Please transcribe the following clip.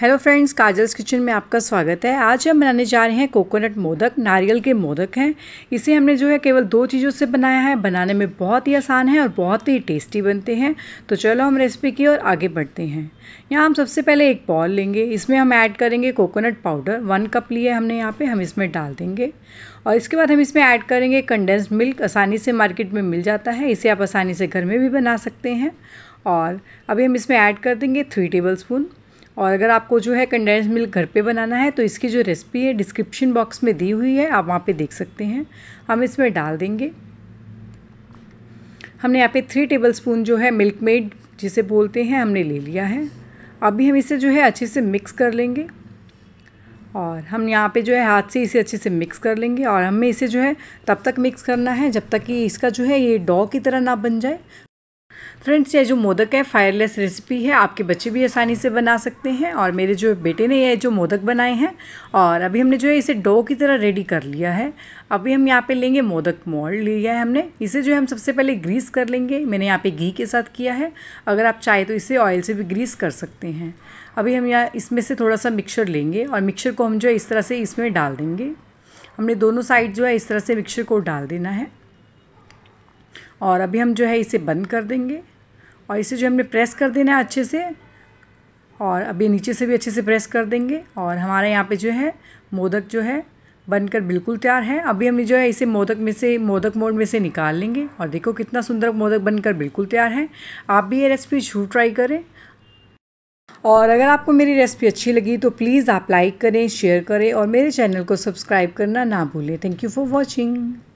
hello friends kajals kitchen में आपका स्वागत है आज हम बनाने जा रहे हैं कोकोनट मोदक नारियल के मोदक हैं इसे हमने जो है केवल दो चीज़ों से बनाया है बनाने में बहुत ही आसान है और बहुत ही टेस्टी बनते हैं तो चलो हम रेसिपी की ओर आगे बढ़ते हैं यहाँ हम सबसे पहले एक बॉल लेंगे इसमें हम ऐड करेंगे कोकोनट पाउडर वन कप लिए हमने यहाँ पर हम इसमें डाल देंगे और इसके बाद हम इसमें ऐड करेंगे कंडेंस्ड मिल्क आसानी से मार्केट में मिल जाता है इसे आप आसानी से घर में भी बना सकते हैं और अभी हम इसमें ऐड कर देंगे थ्री टेबल स्पून और अगर आपको जो है कंडेंस मिल्क घर पे बनाना है तो इसकी जो रेसिपी है डिस्क्रिप्शन बॉक्स में दी हुई है आप वहाँ पे देख सकते हैं हम इसमें डाल देंगे हमने यहाँ पे थ्री टेबल स्पून जो है मिल्क मेड जिसे बोलते हैं हमने ले लिया है अभी हम इसे जो है अच्छे से मिक्स कर लेंगे और हम यहाँ पे जो है हाथ से इसे अच्छे से मिक्स कर लेंगे और हमें इसे जो है तब तक मिक्स करना है जब तक कि इसका जो है ये डॉ की तरह ना बन जाए फ्रेंड्स ये जो मोदक है फायरलेस रेसिपी है आपके बच्चे भी आसानी से बना सकते हैं और मेरे जो बेटे ने ये जो मोदक बनाए हैं और अभी हमने जो है इसे डो की तरह रेडी कर लिया है अभी हम यहाँ पे लेंगे मोदक मोल्ड लिया है हमने इसे जो है हम सबसे पहले ग्रीस कर लेंगे मैंने यहाँ पे घी के साथ किया है अगर आप चाहे तो इसे ऑयल से भी ग्रीस कर सकते हैं अभी हम यहाँ इसमें से थोड़ा सा मिक्सर लेंगे और मिक्सर को हम जो है इस तरह से इसमें डाल देंगे हमने दोनों साइड जो है इस तरह से मिक्सर को डाल देना है और अभी हम जो है इसे बंद कर देंगे और इसे जो हमने प्रेस कर देना है अच्छे से और अभी नीचे से भी अच्छे से प्रेस कर देंगे और हमारे यहाँ पे जो है मोदक जो है बनकर बिल्कुल तैयार है अभी हम जो है इसे मोदक में से मोदक मोड में से निकाल लेंगे और देखो कितना सुंदर मोदक बनकर बिल्कुल तैयार है आप भी ये रेसिपी जरूर ट्राई करें और अगर आपको मेरी रेसिपी अच्छी लगी तो प्लीज़ आप लाइक करें शेयर करें और मेरे चैनल को सब्सक्राइब करना ना भूलें थैंक यू फॉर वॉचिंग